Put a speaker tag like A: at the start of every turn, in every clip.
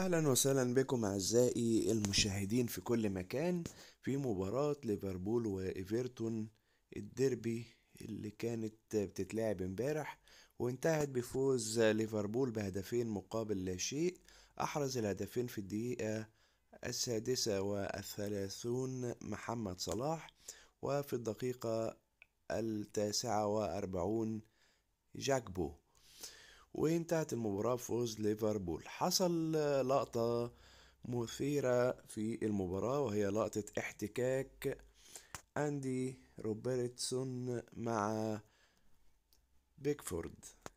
A: اهلا وسهلا بكم اعزائي المشاهدين في كل مكان في مباراة ليفربول وايفرتون الديربي اللي كانت بتتلعب امبارح وانتهت بفوز ليفربول بهدفين مقابل لا شيء احرز الهدفين في الدقيقة السادسة والثلاثون محمد صلاح وفي الدقيقة التاسعة واربعون جاكبو وانتهت المباراة بفوز ليفربول حصل لقطة مثيرة في المباراة وهي لقطة احتكاك أندي روبرتسون مع بيكفورد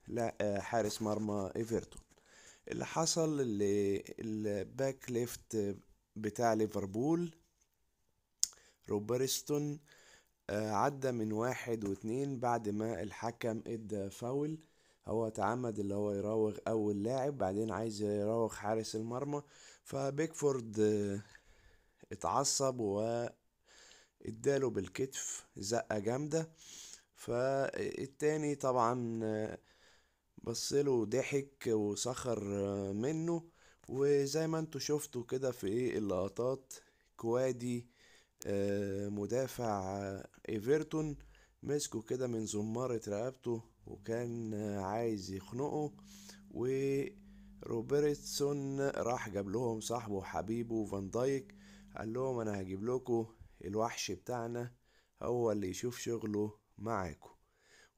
A: لا حارس مرمى ايفرتون اللي حصل اللي الباك ليفت بتاع ليفربول روبرتسون آه، عدى من واحد واتنين بعد ما الحكم ادى فاول هو تعمد اللي هو يراوغ اول لاعب بعدين عايز يراوغ حارس المرمى فبيكفورد آه، اتعصب و اداله بالكتف زقة جامدة فالتاني آه، طبعا آه، بصله ضحك وسخر منه وزي ما انتوا شفتوا كده في ايه اللقطات كوادي مدافع ايفرتون مسكه كده من زمارة رقبته وكان عايز يخنقه وروبرتسون راح جاب لهم صاحبه وحبيبه فان دايك قال لهم انا هجيب لكم الوحش بتاعنا هو اللي يشوف شغله معاكم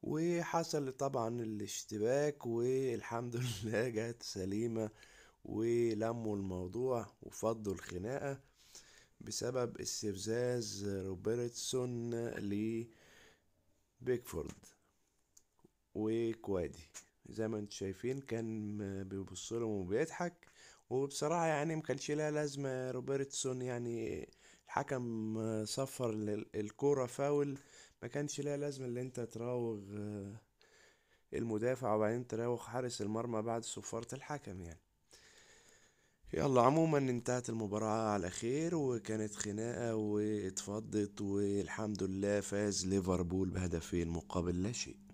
A: وحصل طبعا الاشتباك والحمد لله جت سليمه ولموا الموضوع وفضوا الخناقه بسبب استفزاز روبرتسون لبيكفورد وكوادي زي ما انتم شايفين كان بيبص لهم وبيضحك وبصراحة يعني مكانش لها لازمة روبرتسون يعني الحكم صفر الكورة فاول ما كانش لها لازمة اللي انت تراوغ آه، المدافع وبعدين تراوغ حارس المرمى بعد صفارة الحكم يعني يلا عموما انتهت المباراة على خير وكانت خناقة واتفضت والحمد لله فاز ليفربول بهدفين مقابل لا شيء